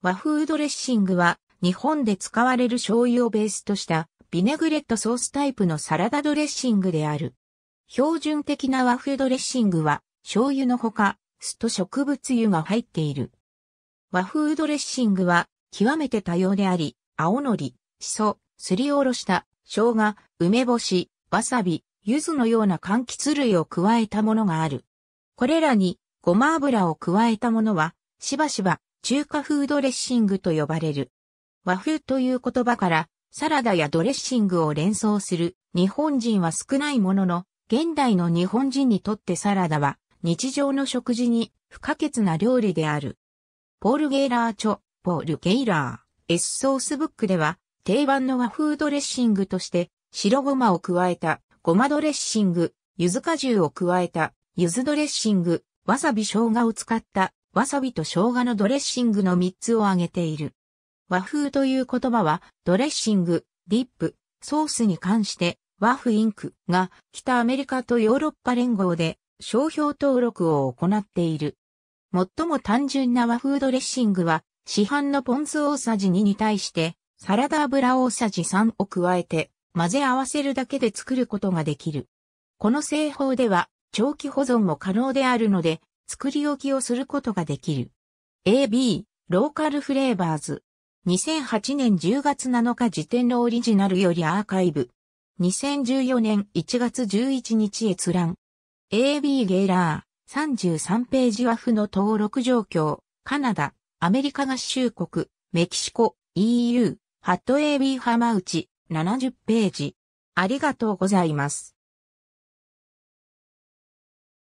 和風ドレッシングは日本で使われる醤油をベースとしたビネグレットソースタイプのサラダドレッシングである。標準的な和風ドレッシングは醤油のほか酢と植物油が入っている。和風ドレッシングは極めて多様であり、青のり、しそ、すりおろした生姜、梅干し、わさび、柚子のような柑橘類を加えたものがある。これらにごま油を加えたものはしばしば中華風ドレッシングと呼ばれる。和風という言葉から、サラダやドレッシングを連想する日本人は少ないものの、現代の日本人にとってサラダは日常の食事に不可欠な料理である。ポール・ゲイラーチョ、ポール・ゲイラー、エッソースブックでは、定番の和風ドレッシングとして、白ごまを加えたごまドレッシング、柚子果汁を加えた柚子ドレッシング、わさび生姜を使ったわさびと生姜のドレッシングの3つを挙げている。和風という言葉は、ドレッシング、ディップ、ソースに関して、和風インクが北アメリカとヨーロッパ連合で商標登録を行っている。最も単純な和風ドレッシングは、市販のポン酢大さじ2に対して、サラダ油大さじ3を加えて、混ぜ合わせるだけで作ることができる。この製法では、長期保存も可能であるので、作り置きをすることができる。AB、ローカルフレーバーズ。2008年10月7日時点のオリジナルよりアーカイブ。2014年1月11日閲覧。AB ゲイラー、33ページ和風の登録状況、カナダ、アメリカ合衆国、メキシコ、EU、ハット AB 浜内、70ページ。ありがとうございます。